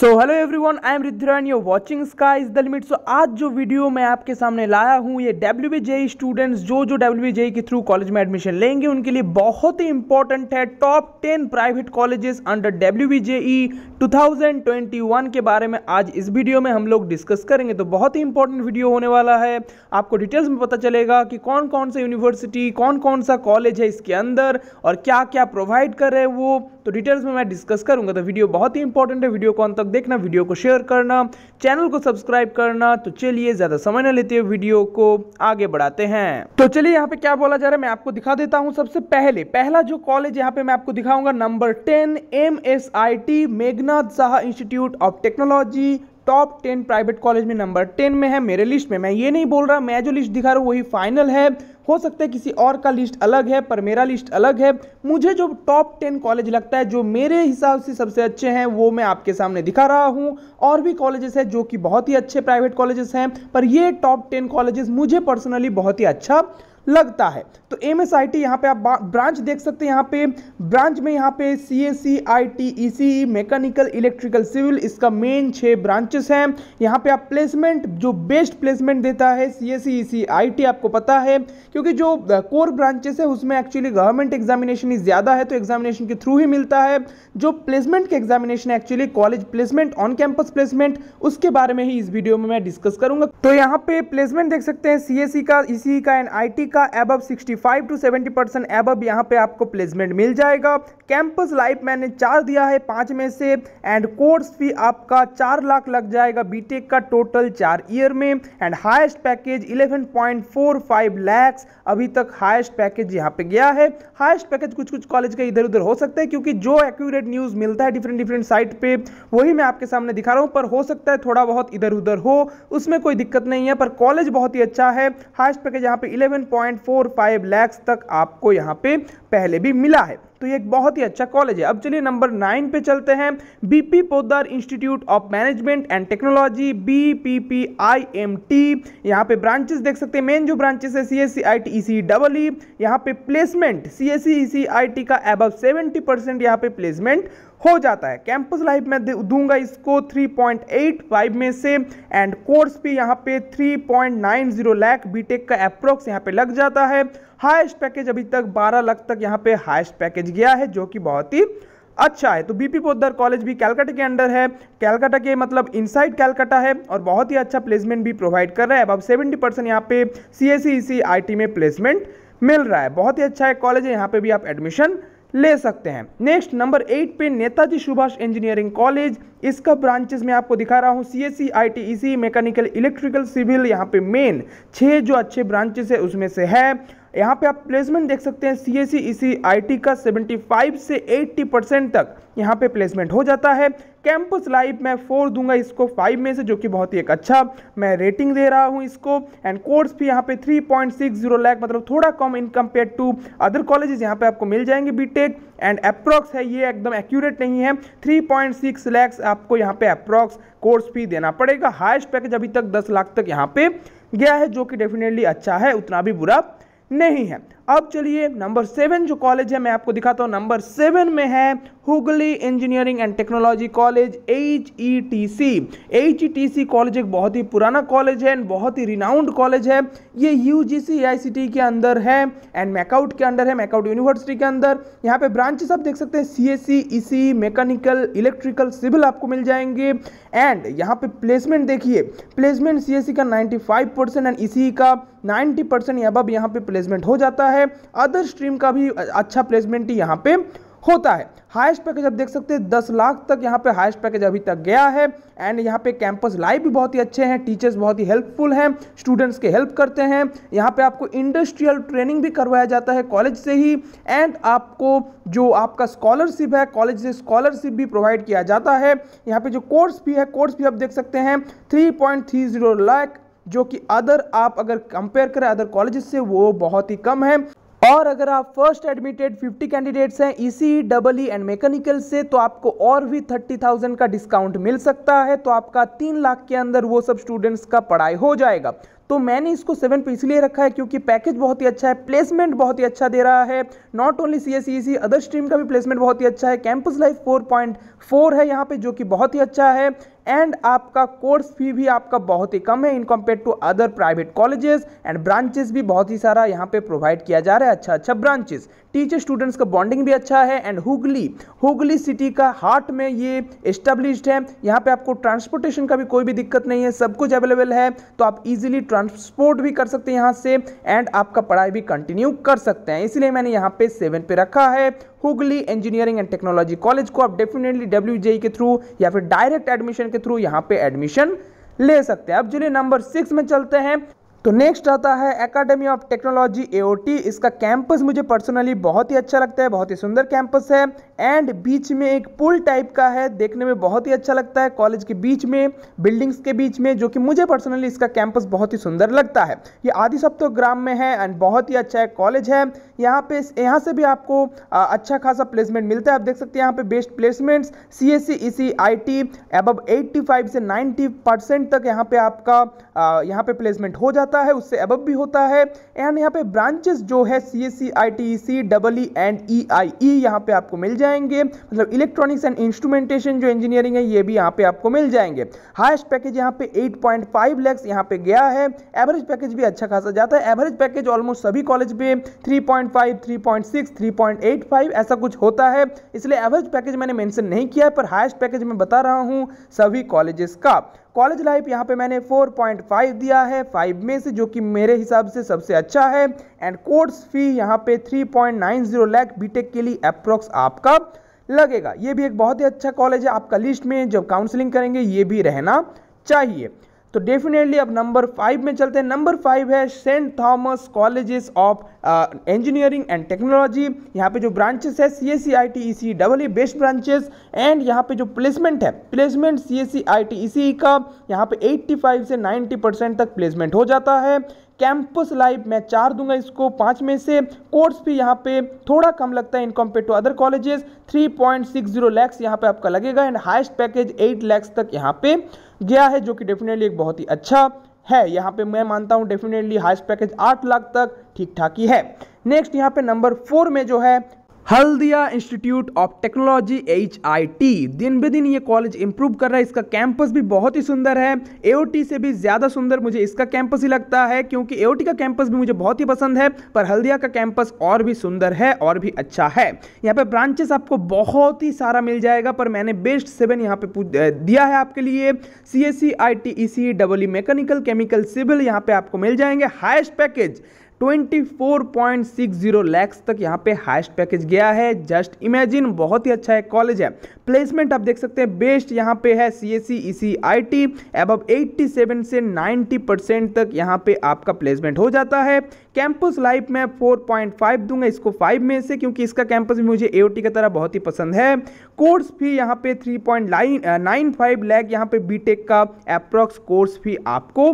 so hello everyone I am रिद्रन your watching sky is the limit so आज जो video मैं आपके सामने लाया हूँ ये डब्ल्यू बी जेई स्टूडेंट्स जो जो डब्ल्यू बी जेई के थ्रू कॉलेज में एडमिशन लेंगे उनके लिए बहुत ही इंपॉर्टेंट है top ten private colleges under W B JEE two thousand twenty one के बारे में आज इस वीडियो में हम लोग डिस्कस करेंगे तो बहुत ही इंपॉर्टेंट वीडियो होने वाला है आपको डिटेल्स में पता चलेगा कि कौन कौन सा यूनिवर्सिटी कौन कौन सा कॉलेज है इसके अंदर और क्या क्या प्रोवाइड कर रहे हैं वो तो डिटेल्स में मैं डिस्कस करूंगा तो वीडियो बहुत ही इंपॉर्टेंट है वीडियो को अंत तक देखना वीडियो को शेयर करना चैनल को सब्सक्राइब करना तो चलिए ज़्यादा समय न लेते हुए वीडियो को आगे बढ़ाते हैं तो चलिए यहाँ पे क्या बोला जा रहा है मैं आपको दिखा देता हूँ सबसे पहले पहला जो कॉलेज यहाँ पे मैं आपको दिखाऊंगा number ten M S I T Meghnad Saha institute of technology top ten private college में नंबर टेन में है मेरे लिस्ट में मैं ये नहीं बोल रहा मैं जो लिस्ट दिखा रहा हूँ वही फाइनल है हो सकता है किसी और का लिस्ट अलग है पर मेरा लिस्ट अलग है मुझे जो टॉप टेन कॉलेज लगता है जो मेरे हिसाब से सबसे अच्छे हैं वो मैं आपके सामने दिखा रहा हूँ और भी कॉलेजेस हैं जो कि बहुत ही अच्छे प्राइवेट कॉलेजेस हैं पर ये टॉप टेन कॉलेजेस मुझे पर्सनली बहुत ही अच्छा लगता है तो एम एस आई टी यहाँ पे आप ब्रांच देख सकते हैं यहाँ पे ब्रांच में यहाँ पे C S C I T E C mechanical electrical civil इसका मेन छः ब्रांचेस हैं यहाँ पे आप प्लेसमेंट जो बेस्ट प्लेसमेंट देता है C S C E C I T आपको पता है क्योंकि जो कोर ब्रांचेस है उसमें एक्चुअली गवर्नमेंट एग्जामिनेशन ही ज़्यादा है तो एग्जामिनेशन के थ्रू ही मिलता है जो प्लेसमेंट के examination actually college placement on campus placement उसके बारे में ही इस वीडियो में मैं डिस्कस करूँगा तो यहाँ पे प्लेसमेंट देख सकते हैं सी एस सी का ई e सी e का एंड आई टी का का एबव 65 टू 70 परसेंट एबव यहाँ पे आपको प्लेसमेंट मिल जाएगा कैंपस लाइफ मैंने चार दिया है पांच में से एंड कोर्स भी आपका चार लाख लग जाएगा बीटेक का टोटल चार ईयर में एंड हाईएस्ट पैकेज 11.45 लैक्स अभी तक हाईएस्ट पैकेज यहाँ पे गया है हाईएस्ट पैकेज कुछ कुछ कॉलेज का इधर उधर हो सकता है क्योंकि जो एक्यूरेट न्यूज़ मिलता है डिफरेंट डिफरेंट साइट पे वही मैं आपके सामने दिखा रहा हूँ पर हो सकता है थोड़ा बहुत इधर उधर हो उसमें कोई दिक्कत नहीं है पर कॉलेज बहुत ही अच्छा है हाइस्ट पैकेज यहाँ पे इलेवन 1.45 लैक्स तक आपको यहाँ पे पहले भी मिला है तो ये एक बहुत ही अच्छा कॉलेज है अब चलिए नंबर नाइन पे चलते हैं BP Poddar institute of management and technology B P P I M T यहाँ पे ब्रांचेस देख सकते हैं मेन जो ब्रांचेस है C S C I T E C double E यहाँ पे placement C S C E C I T का अबव सेवेंटी परसेंट यहाँ पे प्लेसमेंट हो जाता है कैंपस लाइफ में दूंगा इसको 3.85 में से एंड कोर्स भी यहाँ पे 3.90 लाख बीटेक का अप्रोक्स यहाँ पे लग जाता है हाईएस्ट पैकेज अभी तक 12 लाख तक यहाँ पे हाईएस्ट पैकेज गया है जो कि बहुत ही अच्छा है तो बीपी पोदर कॉलेज भी कैलकाटा के अंडर है कैलकाटा के मतलब इनसाइड कैलकाटा है और बहुत ही अच्छा प्लेसमेंट भी प्रोवाइड कर रहा है अब सेवेंटी परसेंट यहाँ पे सी एस e e में प्लेसमेंट मिल रहा है बहुत ही अच्छा है कॉलेज है यहाँ पे भी आप एडमिशन ले सकते हैं नेक्स्ट नंबर एट पे नेताजी सुभाष इंजीनियरिंग कॉलेज इसका ब्रांचेस में आपको दिखा रहा हूँ C S C I T E C mechanical electrical civil यहाँ पे मेन छः जो अच्छे ब्रांचेस है उसमें से है यहाँ पे आप प्लेसमेंट देख सकते हैं सी एस सी आई का 75 से 80 परसेंट तक यहाँ पे प्लेसमेंट हो जाता है कैंपस लाइफ मैं फोर दूंगा इसको फाइव में से जो कि बहुत ही एक अच्छा मैं रेटिंग दे रहा हूँ इसको एंड कोर्स भी यहाँ पे 3.60 लाख मतलब थोड़ा कम in compare to other colleges यहाँ पे आपको मिल जाएंगे बीटेक एंड अप्रॉक्स है ये एकदम एक्यूरेट नहीं है 3.6 लैक्स आपको यहाँ पे अप्रॉक्स कोर्स फी देना पड़ेगा हाइस्ट पैकेज अभी तक दस लाख तक यहाँ पे गया है जो कि डेफिनेटली अच्छा है उतना भी बुरा नहीं है अब चलिए नंबर सेवन जो कॉलेज है मैं आपको दिखाता हूँ नंबर सेवन में है Hooghly engineering and technology college H E T C H E T C college एक बहुत ही पुराना कॉलेज है एंड बहुत ही रिनाउंड कॉलेज है ये you ji C I C T के अंदर है एंड मैकआउट के अंदर है मैकआउट यूनिवर्सिटी के अंदर यहाँ पे ब्रांचेस आप देख सकते हैं C S C E C mechanical electrical civil आपको मिल जाएंगे एंड यहाँ पे प्लेसमेंट देखिए प्लेसमेंट सी एस सी का ninety five percent and E C का नाइन्टी परसेंट अब यहाँ पे प्लेसमेंट हो जाता है है अदर स्ट्रीम का भी अच्छा प्लेसमेंट यहाँ पे होता है हाईएस्ट पैकेज आप देख सकते हैं दस लाख तक यहाँ पे हाईएस्ट पैकेज अभी तक गया है एंड यहाँ पे कैंपस लाइफ भी बहुत ही अच्छे हैं टीचर्स बहुत ही हेल्पफुल हैं स्टूडेंट्स के हेल्प करते हैं यहाँ पे आपको इंडस्ट्रियल ट्रेनिंग भी करवाया जाता है कॉलेज से ही एंड आपको जो आपका स्कॉलरशिप है कॉलेज से स्कॉलरशिप भी प्रोवाइड किया जाता है यहाँ पर जो कोर्स भी है कोर्स भी आप देख सकते हैं थ्री लाख जो कि अदर आप अगर कंपेयर करें अदर कॉलेज से वो बहुत ही कम है और अगर आप फर्स्ट एडमिटेड 50 कैंडिडेट्स हैं इसी डबल ई एंड मैकेनिकल से तो आपको और भी 30,000 का डिस्काउंट मिल सकता है तो आपका तीन लाख के अंदर वो सब स्टूडेंट्स का पढ़ाई हो जाएगा तो मैंने इसको सेवन पे इसलिए रखा है क्योंकि पैकेज बहुत ही अच्छा है प्लेसमेंट बहुत ही अच्छा दे रहा है not only C S C other stream का भी प्लेसमेंट बहुत ही अच्छा है कैंपस लाइफ 4.4 है यहाँ पे जो कि बहुत ही अच्छा है एंड आपका कोर्स फी भी आपका बहुत ही कम है in compare to other private colleges and branches भी बहुत ही सारा यहाँ पे प्रोवाइड किया जा रहा है अच्छा अच्छा ब्रांचेस टीचर स्टूडेंट्स का बॉन्डिंग भी अच्छा है एंड हुगली हुगली सिटी का हार्ट में ये स्टेब्लिश्ड है यहाँ पे आपको ट्रांसपोर्टेशन का भी कोई भी दिक्कत नहीं है सब कुछ अवेलेबल है तो आप इजिली ट्रांसपोर्ट भी कर सकते हैं यहाँ से एंड आपका पढ़ाई भी कंटिन्यू कर सकते हैं इसलिए मैंने यहाँ पे सेवन पे रखा है Hooghly engineering and technology college को आप डेफिनेटली डब्ल्यू के थ्रू या फिर डायरेक्ट एडमिशन के थ्रू यहाँ पे एडमिशन ले सकते हैं अब चलिए नंबर सिक्स में चलते हैं तो नेक्स्ट आता है एकेडमी ऑफ टेक्नोलॉजी एओटी इसका कैंपस मुझे पर्सनली बहुत ही अच्छा लगता है बहुत ही सुंदर कैंपस है एंड बीच में एक पुल टाइप का है देखने में बहुत ही अच्छा लगता है कॉलेज के बीच में बिल्डिंग्स के बीच में जो कि मुझे पर्सनली इसका कैंपस बहुत ही सुंदर लगता है ये आदि सप्तो ग्राम में है एंड बहुत ही अच्छा एक कॉलेज है यहाँ पे यहाँ से भी आपको अच्छा खासा प्लेसमेंट मिलता है आप देख सकते हैं यहाँ पे best placements C S C E C I T above eighty five से नाइन्टी परसेंट तक यहाँ पे आपका यहाँ पे प्लेसमेंट हो जाता है उससे एबब भी होता है एंड यहाँ पे ब्रांचेस जो है C S C I T E C double E and E I E यहाँ पे आपको मिल जाएंगे मतलब इलेक्ट्रॉनिक्स एंड इंस्ट्रूमेंटेशन जो इंजीनियरिंग है ये भी यहाँ पे आपको मिल जाएंगे हाइस्ट पैकेज यहाँ पे एट पॉइंट फाइव लैक्स यहाँ पे गया है एवरेज पैकेज भी अच्छा खासा जाता है एवरेज पैकेज ऑलमोस्ट सभी कॉलेज थ्री पॉइंट 3.5 3.6 3.85 ऐसा कुछ होता है इसलिए एवरेज पैकेज मैंने मेंशन नहीं किया है पर हाईएस्ट पैकेज मैं बता रहा हूँ सभी कॉलेजेस का कॉलेज लाइफ यहाँ पे मैंने 4.5 दिया है 5 में से जो कि मेरे हिसाब से सबसे अच्छा है एंड कोर्स फी यहाँ पे 3.90 पॉइंट लाख बी के लिए अप्रोक्स आपका लगेगा ये भी एक बहुत ही अच्छा कॉलेज है आपका लिस्ट में जब काउंसिलिंग करेंगे ये भी रहना चाहिए तो डेफिनेटली अब नंबर फाइव में चलते हैं नंबर फाइव है saint Thomas colleges of engineering and technology यहाँ पे जो ब्रांचेस है C S C I T E C double E best branches and यहाँ पे जो प्लेसमेंट है placement C S C I T E C का यहाँ पे 85 से 90 परसेंट तक प्लेसमेंट हो जाता है कैंपस लाइफ मैं चार दूंगा इसको पाँच में से कोर्स भी यहाँ पे थोड़ा कम लगता है in compare to other colleges 3.60 point six zero lakhs यहाँ पे आपका लगेगा एंड हाइस्ट पैकेज 8 लैक्स तक यहाँ पे गया है जो कि डेफिनेटली एक बहुत ही अच्छा है यहाँ पे मैं मानता हूँ डेफिनेटली हाइस्ट पैकेज आठ लाख तक ठीक ठाक ही है नेक्स्ट यहाँ पे नंबर फोर में जो है Haldia institute of technology H I T दिन ब दिन ये कॉलेज इंप्रूव कर रहा है इसका कैंपस भी बहुत ही सुंदर है ए से भी ज़्यादा सुंदर मुझे इसका कैंपस ही लगता है क्योंकि ए का कैंपस भी मुझे बहुत ही पसंद है पर हल्दिया का कैंपस और भी सुंदर है और भी अच्छा है यहाँ पर ब्रांचेस आपको बहुत ही सारा मिल जाएगा पर मैंने बेस्ट सेवन यहाँ पे दिया है आपके लिए C S C I T E C double E mechanical chemical civil यहाँ पे आपको मिल जाएंगे हाइस्ट पैकेज 24.60 लैक्स तक यहाँ पे हाइस्ट पैकेज गया है जस्ट इमेजिन बहुत ही अच्छा है कॉलेज है प्लेसमेंट आप देख सकते हैं बेस्ट यहाँ पे है C S C E C I T above eighty से 90 परसेंट तक यहाँ पे आपका प्लेसमेंट हो जाता है कैंपस लाइफ में 4.5 दूंगा इसको 5 में से क्योंकि इसका कैंपस भी मुझे ए की तरह बहुत ही पसंद है कोर्स भी यहाँ पे 3.95 पॉइंट लैक यहाँ पे बीटेक का अप्रॉक्स कोर्स भी आपको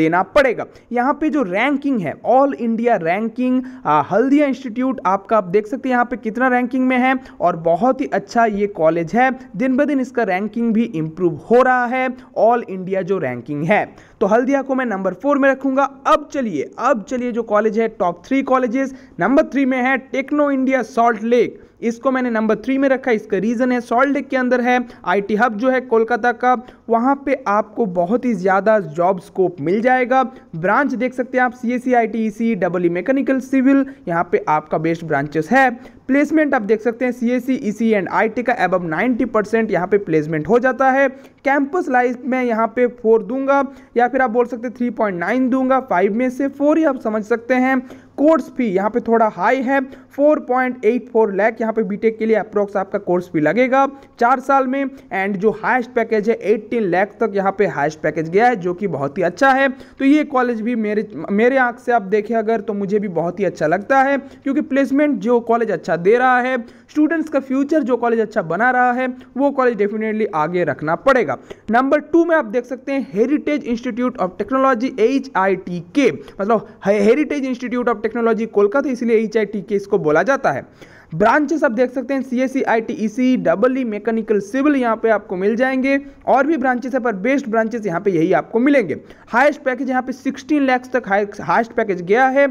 देना पड़ेगा यहाँ पे जो रैंकिंग है all India ranking Haldia institute आपका आप देख सकते हैं यहाँ पे कितना रैंकिंग में है और बहुत ही अच्छा ये कॉलेज है दिन ब दिन इसका रैंकिंग भी इम्प्रूव हो रहा है ऑल इंडिया जो रैंकिंग है तो हल्दिया को मैं नंबर फोर में रखूंगा अब चलिए अब चलिए जो कॉलेज है top three colleges number three में है टेक्नो इंडिया सॉल्ट लेक इसको मैंने नंबर थ्री में रखा इसका रीज़न है सॉल्ट लेक के अंदर है आईटी हब जो है कोलकाता का वहाँ पे आपको बहुत ही ज़्यादा जॉब स्कोप मिल जाएगा ब्रांच देख सकते हैं आप C S C I T E C double E mechanical civil यहाँ पे आपका बेस्ट ब्रांचेस है प्लेसमेंट आप देख सकते हैं C S C E C and I T का अब 90 परसेंट यहाँ पे प्लेसमेंट हो जाता है कैंपस लाइफ में यहाँ पे फोर दूंगा या फिर आप बोल सकते हैं थ्री पॉइंट नाइन दूंगा फाइव में से फोर ही आप समझ सकते हैं कोर्स फी यहाँ पे थोड़ा हाई है 4.84 लैक यहाँ पे बीटेक के लिए अप्रोक्स आपका कोर्स फी लगेगा चार साल में एंड जो हाइस्ट पैकेज है एट्टीन लैख तक यहाँ पे हाइस्ट पैकेज गया है जो कि बहुत ही अच्छा है तो ये कॉलेज भी मेरे मेरे आँख से आप देखें अगर तो मुझे भी बहुत ही अच्छा लगता है क्योंकि प्लेसमेंट जो कॉलेज अच्छा दे रहा है स्टूडेंट्स का फ्यूचर जो कॉलेज अच्छा बना रहा है वो कॉलेज डेफिनेटली आगे रखना पड़ेगा नंबर टू में आप देख सकते हैं heritage institute of technology H I T के मतलब heritage institute of technology Kolkata इसलिए ई के इसको बोला जाता है ब्रांचेस आप देख सकते हैं C S C double E mechanical civil यहाँ पे आपको मिल जाएंगे और भी ब्रांचेस है पर बेस्ट ब्रांचेस यहाँ पे यही आपको मिलेंगे हाईएस्ट पैकेज यहाँ पे 16 लैक्स तक हाइस्ट पैकेज गया है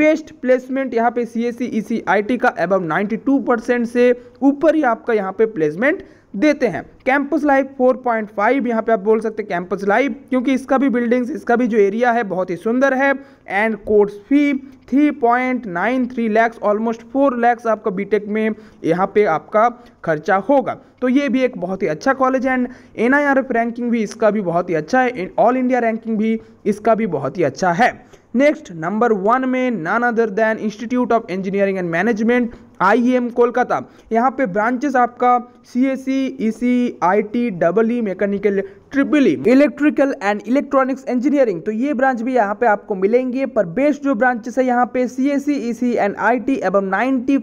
बेस्ट प्लेसमेंट यहाँ पे सी एस सी का एबव 92 परसेंट से ऊपर ही आपका यहाँ पे प्लेसमेंट देते हैं कैंपस लाइफ 4.5 पॉइंट यहाँ पर आप बोल सकते हैं कैंपस लाइफ क्योंकि इसका भी बिल्डिंग्स इसका भी जो एरिया है बहुत ही सुंदर है and course fee 3.93 lakhs almost 4 lakhs आपका बीटेक में यहाँ पे आपका खर्चा होगा तो ये भी एक बहुत ही अच्छा कॉलेज एंड एन रैंकिंग भी इसका भी बहुत ही अच्छा है ऑल इंडिया रैंकिंग भी इसका भी बहुत ही अच्छा है नेक्स्ट नंबर वन में none other than institute of engineering and management IEM Kolkata यहाँ पे ब्रांचेस आपका C S C E C I T double E mechanical triple E electrical and electronics engineering तो ये ब्रांच भी यहाँ पे आपको मिलेंगे पर बेस्ट जो ब्रांचेस है यहाँ पे C S C E C and I T एवं नाइन्टी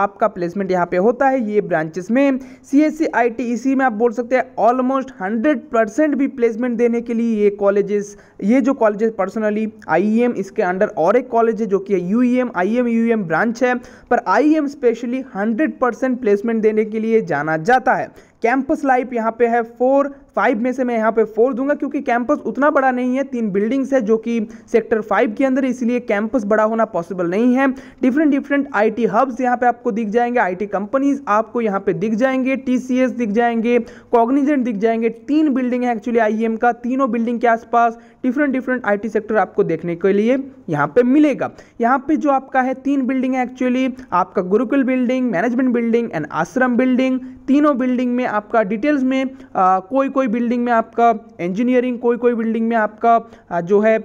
आपका प्लेसमेंट यहाँ पे होता है ये ब्रांचेस में सी S C I T E सी में आप बोल सकते हैं ऑलमोस्ट हंड्रेड परसेंट भी प्लेसमेंट देने के लिए ये कॉलेजेस ये जो colleges personally I E M इसके अंडर और एक कॉलेज है जो कि U E M I M U M branch है पर I M specially hundred percent placement देने के लिए जाना जाता है कैंपस लाइफ यहाँ पे है फोर फाइव में से मैं यहाँ पे फोर दूंगा क्योंकि कैंपस उतना बड़ा नहीं है तीन बिल्डिंग्स है जो कि सेक्टर फाइव के अंदर इसलिए कैंपस बड़ा होना पॉसिबल नहीं है डिफरेंट डिफरेंट आईटी हब्स यहाँ पे आपको दिख जाएंगे आईटी कंपनीज आपको यहाँ पे दिख जाएंगे टीसीएस दिख जाएंगे कॉग्निजेंट दिख जाएंगे तीन बिल्डिंग है एक्चुअली एम का तीनों बिल्डिंग के आसपास डिफरेंट डिफरेंट टी सेक्टर आपको देखने के लिए यहाँ पे मिलेगा यहाँ पे जो आपका है तीन बिल्डिंग है एक्चुअली आपका Gurukul building management building and Ashram building तीनों बिल्डिंग में आपका डिटेल्स में आ, कोई कोई बिल्डिंग में आपका इंजीनियरिंग कोई कोई बिल्डिंग में आपका आ, जो है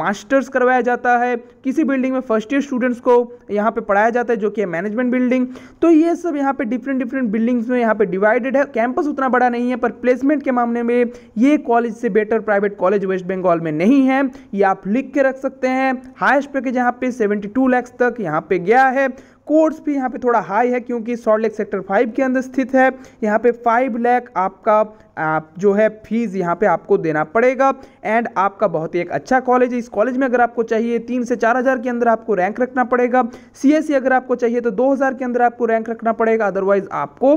मास्टर्स करवाया जाता है किसी बिल्डिंग में फर्स्ट ईयर स्टूडेंट्स को यहाँ पे पढ़ाया जाता है जो कि मैनेजमेंट बिल्डिंग तो ये सब यहाँ पे डिफरेंट डिफरेंट बिल्डिंग्स में यहाँ पे डिवाइडेड है कैंपस उतना बड़ा नहीं है पर प्लेसमेंट के मामले में ये कॉलेज से better private college west Bengal में नहीं है ये आप लिख के रख सकते हैं हाइस्ट पैकेज यहाँ पे सेवेंटी टू लैक्स तक यहाँ पे गया है कोर्स भी यहाँ पे थोड़ा हाई है क्योंकि सॉल्ट लेक सेक्टर फाइव के अंदर स्थित है यहाँ पे फाइव लैख आपका आप जो है फीस यहाँ पे आपको देना पड़ेगा एंड आपका बहुत ही एक अच्छा कॉलेज है इस कॉलेज में अगर आपको चाहिए तीन से चार हज़ार के अंदर आपको रैंक रखना पड़ेगा सी अगर आपको चाहिए तो दो हज़ार के अंदर आपको रैंक रखना पड़ेगा अदरवाइज आपको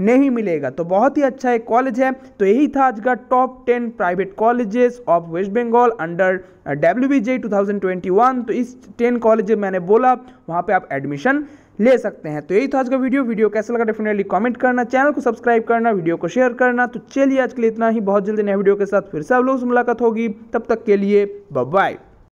नहीं मिलेगा तो बहुत ही अच्छा एक कॉलेज है तो यही था आज का top ten private colleges of west Bengal under W B J तो इस टेन कॉलेज मैंने बोला वहाँ पर आप एडमिशन ले सकते हैं तो यही था आज का वीडियो वीडियो कैसा लगा डेफिनेटली कमेंट करना चैनल को सब्सक्राइब करना वीडियो को शेयर करना तो चलिए आज के लिए इतना ही बहुत जल्दी नए वीडियो के साथ फिर से आप लोगों से मुलाकात होगी तब तक के लिए बाय